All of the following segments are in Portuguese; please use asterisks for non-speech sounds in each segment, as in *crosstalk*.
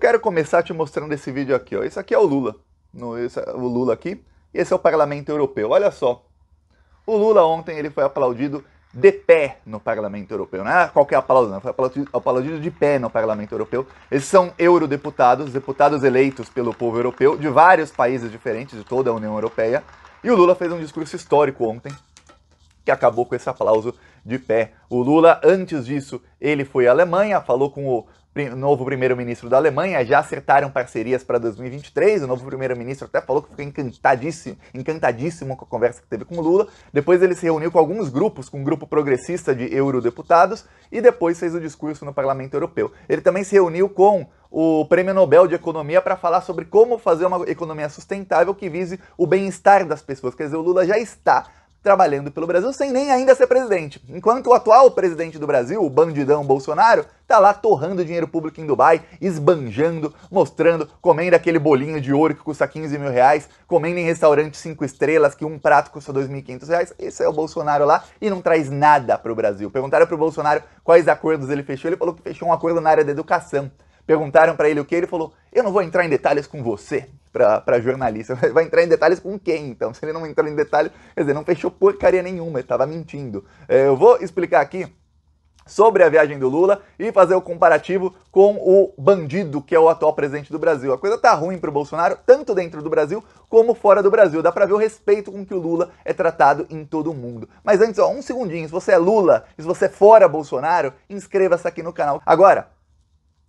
quero começar te mostrando esse vídeo aqui. Ó. Esse aqui é o Lula. No, esse, é o Lula aqui. E esse é o Parlamento Europeu. Olha só. O Lula ontem ele foi aplaudido de pé no Parlamento Europeu. Não né? é qualquer aplauso, não. Foi aplaudido de pé no Parlamento Europeu. Esses são eurodeputados, deputados eleitos pelo povo europeu de vários países diferentes de toda a União Europeia. E o Lula fez um discurso histórico ontem que acabou com esse aplauso de pé. O Lula, antes disso, ele foi à Alemanha, falou com o novo primeiro-ministro da Alemanha, já acertaram parcerias para 2023. O novo primeiro-ministro até falou que ficou encantadíssimo, encantadíssimo com a conversa que teve com o Lula. Depois ele se reuniu com alguns grupos, com um grupo progressista de eurodeputados e depois fez o discurso no Parlamento Europeu. Ele também se reuniu com o Prêmio Nobel de Economia para falar sobre como fazer uma economia sustentável que vise o bem-estar das pessoas. Quer dizer, o Lula já está trabalhando pelo Brasil sem nem ainda ser presidente. Enquanto o atual presidente do Brasil, o bandidão Bolsonaro, tá lá torrando dinheiro público em Dubai, esbanjando, mostrando, comendo aquele bolinho de ouro que custa 15 mil reais, comendo em restaurante 5 estrelas que um prato custa 2.500 reais. Esse é o Bolsonaro lá e não traz nada para o Brasil. Perguntaram para o Bolsonaro quais acordos ele fechou, ele falou que fechou um acordo na área da educação. Perguntaram para ele o que, ele falou: Eu não vou entrar em detalhes com você, para jornalista. *laughs* Vai entrar em detalhes com quem, então? *laughs* Se ele não entrou em detalhes, quer dizer, não fechou porcaria nenhuma, ele estava mentindo. É, eu vou explicar aqui sobre a viagem do Lula e fazer o comparativo com o bandido que é o atual presidente do Brasil. A coisa tá ruim pro Bolsonaro, tanto dentro do Brasil como fora do Brasil. Dá para ver o respeito com que o Lula é tratado em todo o mundo. Mas antes, ó, um segundinho, se você é Lula, se você é fora Bolsonaro, inscreva-se aqui no canal. Agora,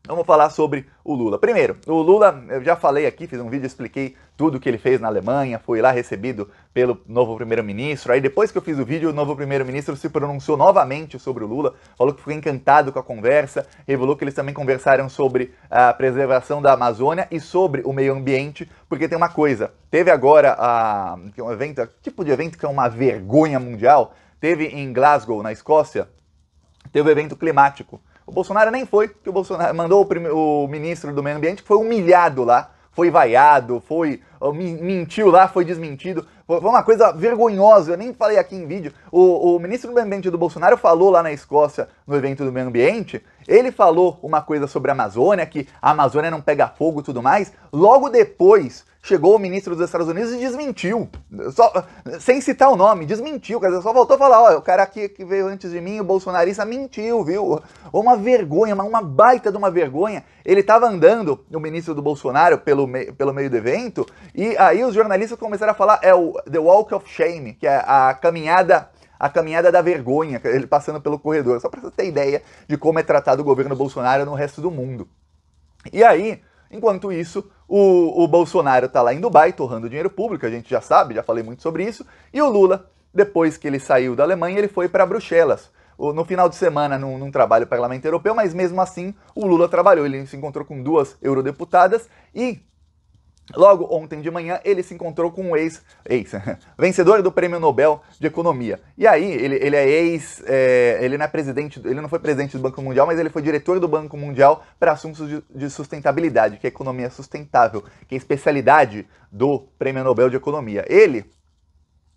Vamos falar sobre o Lula. Primeiro, o Lula, eu já falei aqui, fiz um vídeo, expliquei tudo o que ele fez na Alemanha, fui lá recebido pelo novo primeiro-ministro. Aí depois que eu fiz o vídeo, o novo primeiro-ministro se pronunciou novamente sobre o Lula, falou que ficou encantado com a conversa, revelou que eles também conversaram sobre a preservação da Amazônia e sobre o meio ambiente, porque tem uma coisa, teve agora a, é um evento, tipo de evento que é uma vergonha mundial, teve em Glasgow, na Escócia, teve o um evento climático o Bolsonaro nem foi, que o Bolsonaro mandou o, o ministro do Meio Ambiente, que foi humilhado lá, foi vaiado, foi mentiu lá, foi desmentido. Foi uma coisa vergonhosa, eu nem falei aqui em vídeo. O, o, ministro do Meio Ambiente do Bolsonaro falou lá na Escócia, no evento do Meio Ambiente, ele falou uma coisa sobre a Amazônia, que a Amazônia não pega fogo e tudo mais. Logo depois, chegou o ministro dos Estados Unidos e desmentiu. Só, sem citar o nome, desmentiu. Quer dizer, só voltou a falar: olha, o cara aqui que veio antes de mim, o bolsonarista, mentiu, viu? Uma vergonha, uma, baita de uma vergonha. Ele estava andando, o ministro do Bolsonaro, pelo, me, pelo meio do evento, e aí os jornalistas começaram a falar: é o The Walk of Shame, que é a caminhada a caminhada da vergonha, é ele passando pelo corredor, só para você ter ideia de como é tratado o governo Bolsonaro no resto do mundo. E aí, Enquanto isso, o, o Bolsonaro está lá em Dubai, torrando dinheiro público, a gente já sabe, já falei muito sobre isso. E o Lula, depois que ele saiu da Alemanha, ele foi para Bruxelas. No final de semana, num, num trabalho parlamentar europeu, mas mesmo assim, o Lula trabalhou. Ele se encontrou com duas eurodeputadas e Logo ontem de manhã, ele se encontrou com um ex, ex *laughs* vencedor do Prêmio Nobel de Economia. E aí, ele, ele é ex, é, ele não é presidente, ele não foi presidente do Banco Mundial, mas ele foi diretor do Banco Mundial para assuntos de, de sustentabilidade, que é economia sustentável, que é especialidade do Prêmio Nobel de Economia. Ele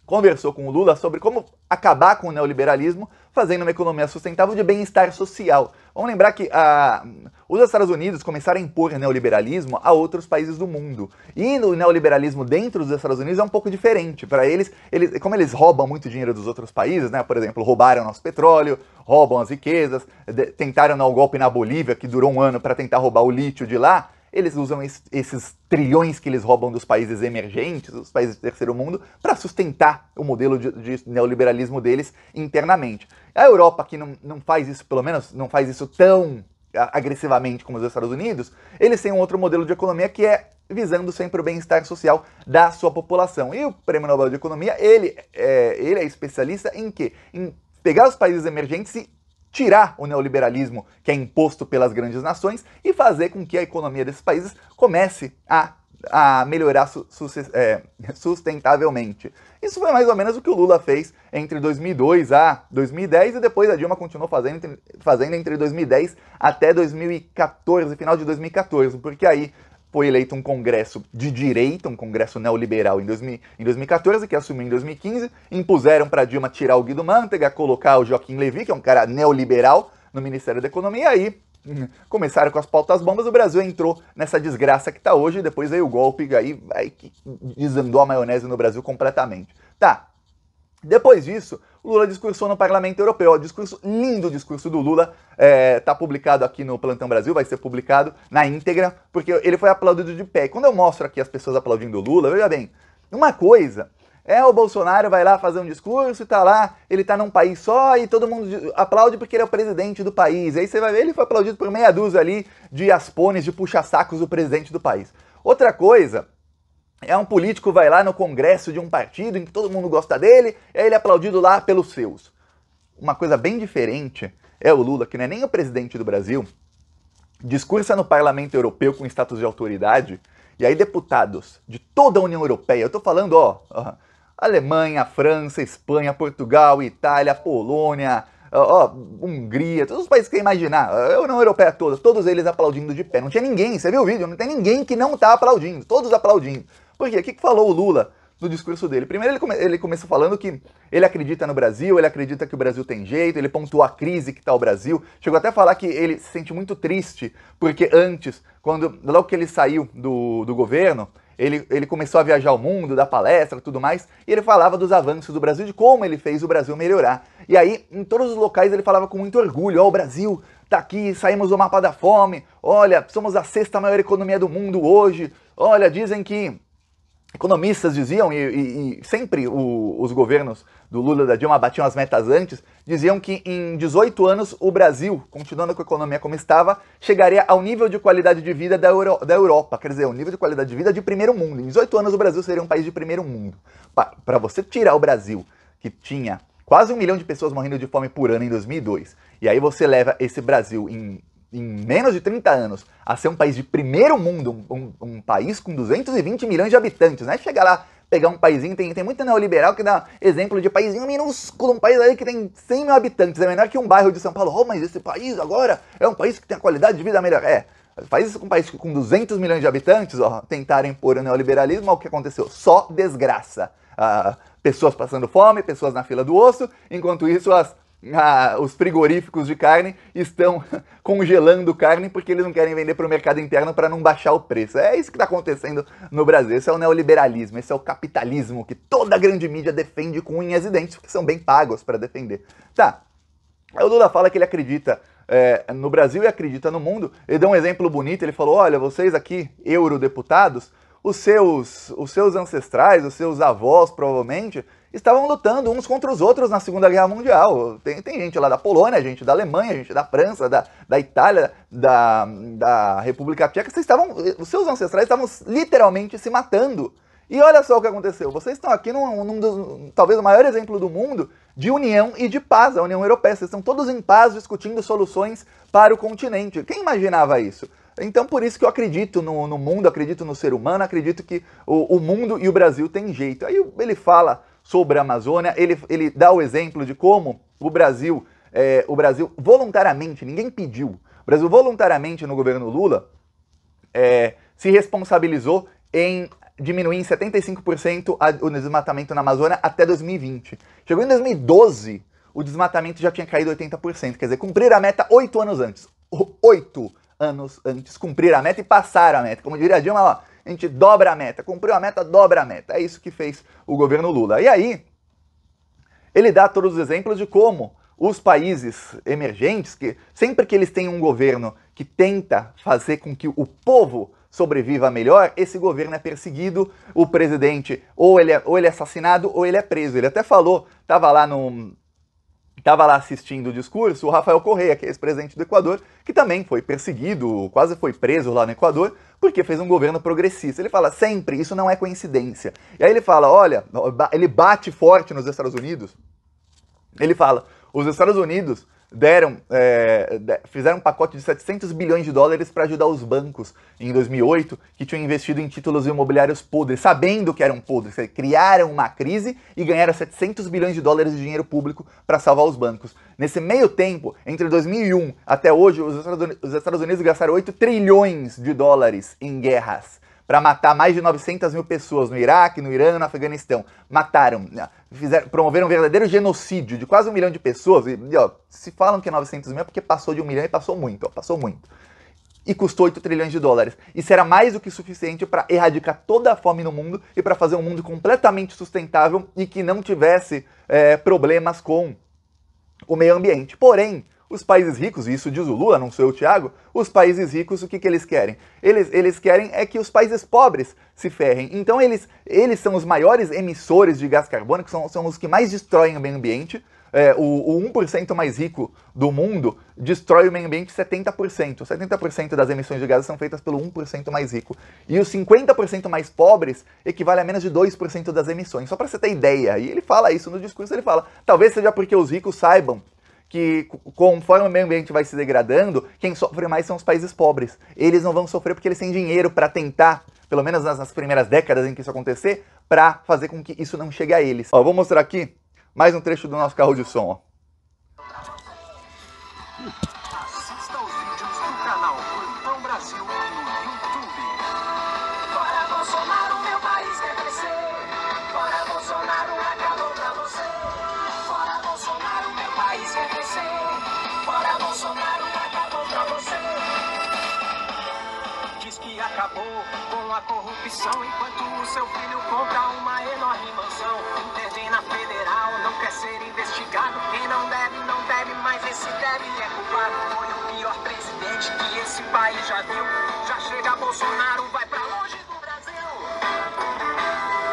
conversou com o Lula sobre como acabar com o neoliberalismo fazendo uma economia sustentável de bem-estar social. Vamos lembrar que ah, os Estados Unidos começaram a impor neoliberalismo a outros países do mundo. E o neoliberalismo dentro dos Estados Unidos é um pouco diferente. Para eles, eles, como eles roubam muito dinheiro dos outros países, né? por exemplo, roubaram nosso petróleo, roubam as riquezas, de, tentaram dar um golpe na Bolívia, que durou um ano para tentar roubar o lítio de lá. Eles usam esses trilhões que eles roubam dos países emergentes, dos países do terceiro mundo, para sustentar o modelo de, de, neoliberalismo deles internamente. A Europa, que não, não faz isso, pelo menos não faz isso tão agressivamente como os Estados Unidos, eles têm um outro modelo de economia que é visando sempre o bem-estar social da sua população. E o Prêmio Nobel de Economia, ele é, ele é especialista em quê? Em pegar os países emergentes e tirar o neoliberalismo que é imposto pelas grandes nações e fazer com que a economia desses países comece a, a melhorar su, su, é, *laughs* sustentavelmente. Isso foi mais ou menos o que o Lula fez entre 2002 a 2010 e depois a Dilma continuou fazendo, entre, fazendo entre 2010 até 2014, final de 2014, porque aí foi eleito um congresso de direita, um congresso neoliberal em, 2000, em 2014, que assumiu em 2015, impuseram para Dilma tirar o Guido Mantega, colocar o Joaquim Levy, que é um cara neoliberal, no Ministério da Economia, e aí hum, começaram com as pautas bombas, o Brasil entrou nessa desgraça que está hoje, depois aí o golpe, aí, aí desandou a maionese no Brasil completamente. Tá, depois disso, o Lula discursou no Parlamento Europeu. Discurso lindo, discurso do Lula. Está é, publicado aqui no Plantão Brasil, vai ser publicado na íntegra, porque ele foi aplaudido de pé. Quando eu mostro aqui as pessoas aplaudindo o Lula, veja bem, uma coisa é o Bolsonaro vai lá fazer um discurso e tá lá, ele tá num país só e todo mundo aplaude porque ele é o presidente do país. Aí você vai ver, ele foi aplaudido por meia dúzia ali de aspones, de puxa-sacos do presidente do país. Outra coisa é um político vai lá no congresso de um partido em que todo mundo gosta dele, e aí ele é aplaudido lá pelos seus. Uma coisa bem diferente é o Lula, que não é nem o presidente do Brasil, discursa no parlamento europeu com status de autoridade, e aí deputados de toda a União Europeia, eu estou falando, ó, ó, Alemanha, França, Espanha, Portugal, Itália, Polônia, ó, ó, Hungria, todos os países que imaginar, a União Europeia toda, todos eles aplaudindo de pé. Não tinha ninguém, você viu o vídeo? Não tem ninguém que não está aplaudindo, todos aplaudindo. Por quê? O que falou o Lula no discurso dele? Primeiro, ele, come, ele começou falando que ele acredita no Brasil, ele acredita que o Brasil tem jeito, ele pontuou a crise que está o Brasil. Chegou até a falar que ele se sente muito triste, porque antes, quando logo que ele saiu do, do governo, ele, ele, começou a viajar o mundo, dar palestra tudo mais, e ele falava dos avanços do Brasil, de como ele fez o Brasil melhorar. E aí, em todos os locais, ele falava com muito orgulho: ó, oh, o Brasil tá aqui, saímos do mapa da fome, olha, somos a sexta maior economia do mundo hoje, olha, dizem que economistas diziam, e, e, e sempre o, os governos do Lula e da Dilma batiam as metas antes, diziam que em 18 anos o Brasil, continuando com a economia como estava, chegaria ao nível de qualidade de vida da, Euro, da Europa, quer dizer, o nível de qualidade de vida de primeiro mundo. Em 18 anos o Brasil seria um país de primeiro mundo. Para você tirar o Brasil, que tinha quase um milhão de pessoas morrendo de fome por ano em 2002, e aí você leva esse Brasil em em menos de 30 anos a ser um país de primeiro mundo, um, um, país com 220 milhões de habitantes, né? Chegar lá, pegar um país, tem, tem muito neoliberal que dá exemplo de país minúsculo, um país aí que tem 100 mil habitantes, é menor que um bairro de São Paulo. Oh, mas esse país agora é um país que tem a qualidade de vida melhor. É, faz isso com um país com 200 milhões de habitantes, ó, tentarem impor o neoliberalismo, ó, o que aconteceu? Só desgraça. Ah, pessoas passando fome, pessoas na fila do osso, enquanto isso as ah, os frigoríficos de carne estão *laughs* congelando carne porque eles não querem vender para o mercado interno para não baixar o preço. É isso que está acontecendo no Brasil. Esse é o neoliberalismo, esse é o capitalismo que toda a grande mídia defende com unhas e dentes, porque são bem pagos para defender. Tá. O Lula fala que ele acredita é, no Brasil e acredita no mundo. Ele deu um exemplo bonito, ele falou: olha, vocês aqui, eurodeputados, os seus, os seus ancestrais, os seus avós, provavelmente, estavam lutando uns contra os outros na Segunda Guerra Mundial. Tem, tem gente lá da Polônia, gente da Alemanha, gente da França, da, da Itália, da, da República Tcheca. Vocês estavam, os seus ancestrais estavam literalmente se matando. E olha só o que aconteceu. Vocês estão aqui num, num dos, talvez o maior exemplo do mundo de união e de paz, a União Europeia. Vocês estão todos em paz discutindo soluções para o continente. Quem imaginava isso? Então, por isso que eu acredito no, no mundo, acredito no ser humano, acredito que o, o mundo e o Brasil têm jeito. Aí ele fala sobre a Amazônia. Ele, ele dá o exemplo de como o Brasil, é, o Brasil voluntariamente, ninguém pediu, o Brasil voluntariamente no governo Lula é, se responsabilizou em diminuir em 75% o desmatamento na Amazônia até 2020. Chegou em 2012, o desmatamento já tinha caído 80%, quer dizer, cumprir a meta oito anos antes. Oito anos antes, cumprir a meta e passar a meta. Como diria a Dilma, ó, a gente dobra a meta. Cumpriu a meta, dobra a meta. É isso que fez o governo Lula. E aí, ele dá todos os exemplos de como os países emergentes, que sempre que eles têm um governo que tenta fazer com que o povo sobreviva melhor, esse governo é perseguido, o presidente ou ele é, ou ele é assassinado ou ele é preso. Ele até falou, estava lá num, estava lá assistindo o discurso o Rafael Correia, que é ex-presidente do Equador, que também foi perseguido, quase foi preso lá no Equador, porque fez um governo progressista. Ele fala sempre, isso não é coincidência. E aí ele fala, olha, ele bate forte nos Estados Unidos. Ele fala, os Estados Unidos deram, é, fizeram um pacote de 700 bilhões de dólares para ajudar os bancos em 2008 que tinham investido em títulos imobiliários podres, sabendo que eram podres, criaram uma crise e ganharam 700 bilhões de dólares de dinheiro público para salvar os bancos. Nesse meio tempo, entre 2001 até hoje, os Estados Unidos gastaram 8 trilhões de dólares em guerras para matar mais de 900 mil pessoas no Iraque, no Irã, no Afeganistão. Mataram, né, fizeram, promoveram um verdadeiro genocídio de quase um milhão de pessoas. E, ó, se falam que é 900 mil é porque passou de um milhão e passou muito, ó, passou muito. E custou 8 trilhões de dólares. Isso era mais do que suficiente para erradicar toda a fome no mundo e para fazer um mundo completamente sustentável e que não tivesse é, problemas com o meio ambiente. Porém, os países ricos, e isso diz o Lula, não sou eu, Tiago, os países ricos, o que, que eles querem? Eles, eles querem é que os países pobres se ferrem. Então eles, eles são os maiores emissores de gás carbônico, são, são os que mais destroem o meio ambiente. É, o, o 1% mais rico do mundo destrói o meio ambiente 70%. 70% das emissões de gases são feitas pelo 1% mais rico. E os 50% mais pobres equivale a menos de 2% das emissões. Só para você ter ideia. E ele fala isso no discurso, ele fala: talvez seja porque os ricos saibam que conforme o meio ambiente vai se degradando, quem sofre mais são os países pobres. Eles não vão sofrer porque eles têm dinheiro para tentar, pelo menos nas, nas, primeiras décadas em que isso acontecer, para fazer com que isso não chegue a eles. Ó, vou mostrar aqui mais um trecho do nosso carro de som. Ó. Assista aos vídeos do canal Plantão Brasil no YouTube. corrupção enquanto o seu filho compra uma enorme mansão. Intervém na federal, não quer ser investigado. Quem não deve, não deve, mas esse deve é culpado. Foi o pior presidente que esse país já viu. Já chega Bolsonaro, vai pra longe do Brasil.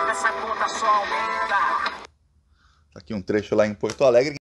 Essa conta só aumenta. Tá aqui um trecho lá em Porto Alegre.